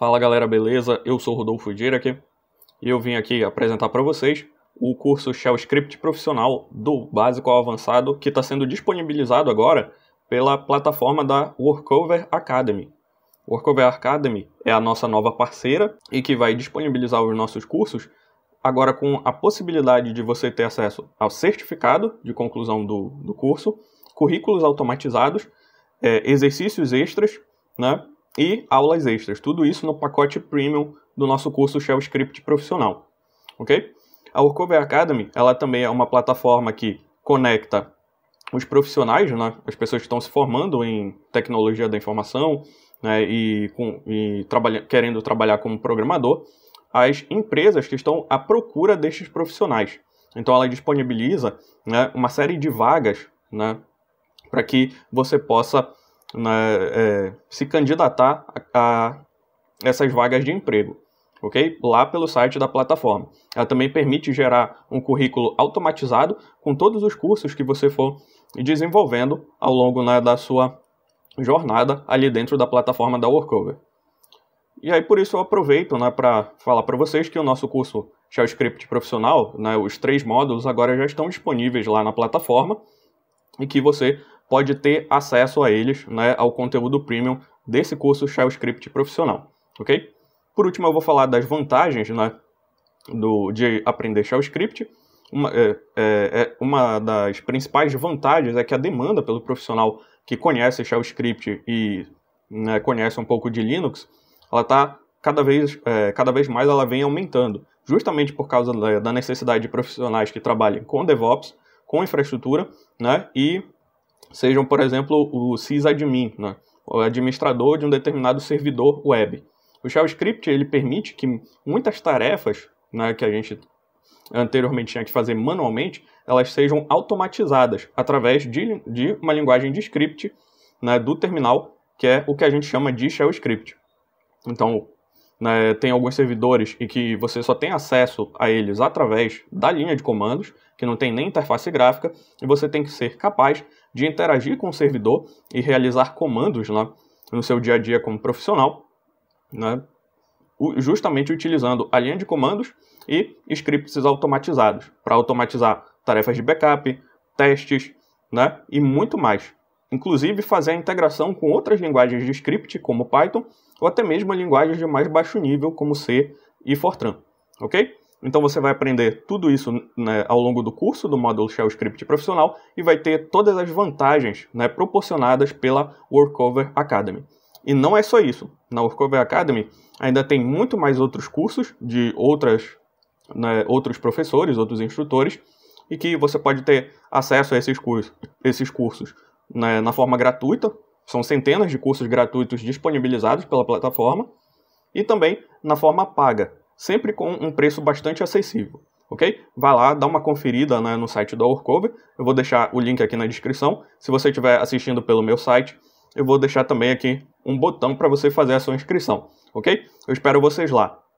Fala galera, beleza? Eu sou Rodolfo aqui e eu vim aqui apresentar para vocês o curso Shell Script Profissional do Básico ao Avançado que está sendo disponibilizado agora pela plataforma da Workover Academy. Workover Academy é a nossa nova parceira e que vai disponibilizar os nossos cursos agora com a possibilidade de você ter acesso ao certificado de conclusão do, do curso, currículos automatizados, é, exercícios extras, né? e aulas extras. Tudo isso no pacote premium do nosso curso Shell Script Profissional, ok? A Workover Academy, ela também é uma plataforma que conecta os profissionais, né, as pessoas que estão se formando em tecnologia da informação né, e, com, e trabalha, querendo trabalhar como programador, as empresas que estão à procura destes profissionais. Então, ela disponibiliza né, uma série de vagas né, para que você possa né, é, se candidatar a, a essas vagas de emprego ok? Lá pelo site da plataforma. Ela também permite gerar um currículo automatizado com todos os cursos que você for desenvolvendo ao longo né, da sua jornada ali dentro da plataforma da Workover. E aí por isso eu aproveito né, para falar para vocês que o nosso curso JavaScript Profissional, né, os três módulos agora já estão disponíveis lá na plataforma e que você pode ter acesso a eles, né, ao conteúdo premium desse curso JavaScript profissional, ok? Por último, eu vou falar das vantagens né, do, de aprender JavaScript. Uma, é, é, é, uma das principais vantagens é que a demanda pelo profissional que conhece JavaScript e né, conhece um pouco de Linux, ela está cada vez, é, cada vez mais ela vem aumentando, justamente por causa da, da necessidade de profissionais que trabalhem com DevOps, com infraestrutura, né, e sejam, por exemplo, o sysadmin, né? o administrador de um determinado servidor web. O script ele permite que muitas tarefas né, que a gente anteriormente tinha que fazer manualmente, elas sejam automatizadas através de, de uma linguagem de script né, do terminal, que é o que a gente chama de shell script. Então, né, tem alguns servidores e que você só tem acesso a eles através da linha de comandos, que não tem nem interface gráfica, e você tem que ser capaz de interagir com o servidor e realizar comandos né, no seu dia a dia como profissional, né, justamente utilizando a linha de comandos e scripts automatizados para automatizar tarefas de backup, testes né, e muito mais. Inclusive fazer a integração com outras linguagens de script, como Python, ou até mesmo linguagens de mais baixo nível, como C e Fortran. Ok? Então você vai aprender tudo isso né, ao longo do curso do módulo Shell Script profissional e vai ter todas as vantagens né, proporcionadas pela Workover Academy. E não é só isso. Na Workover Academy ainda tem muito mais outros cursos de outras, né, outros professores, outros instrutores, e que você pode ter acesso a esses, cursos, esses cursos né, na forma gratuita. São centenas de cursos gratuitos disponibilizados pela plataforma e também na forma paga, sempre com um preço bastante acessível, ok? Vá lá, dá uma conferida né, no site da Orcover, eu vou deixar o link aqui na descrição. Se você estiver assistindo pelo meu site, eu vou deixar também aqui um botão para você fazer a sua inscrição, ok? Eu espero vocês lá.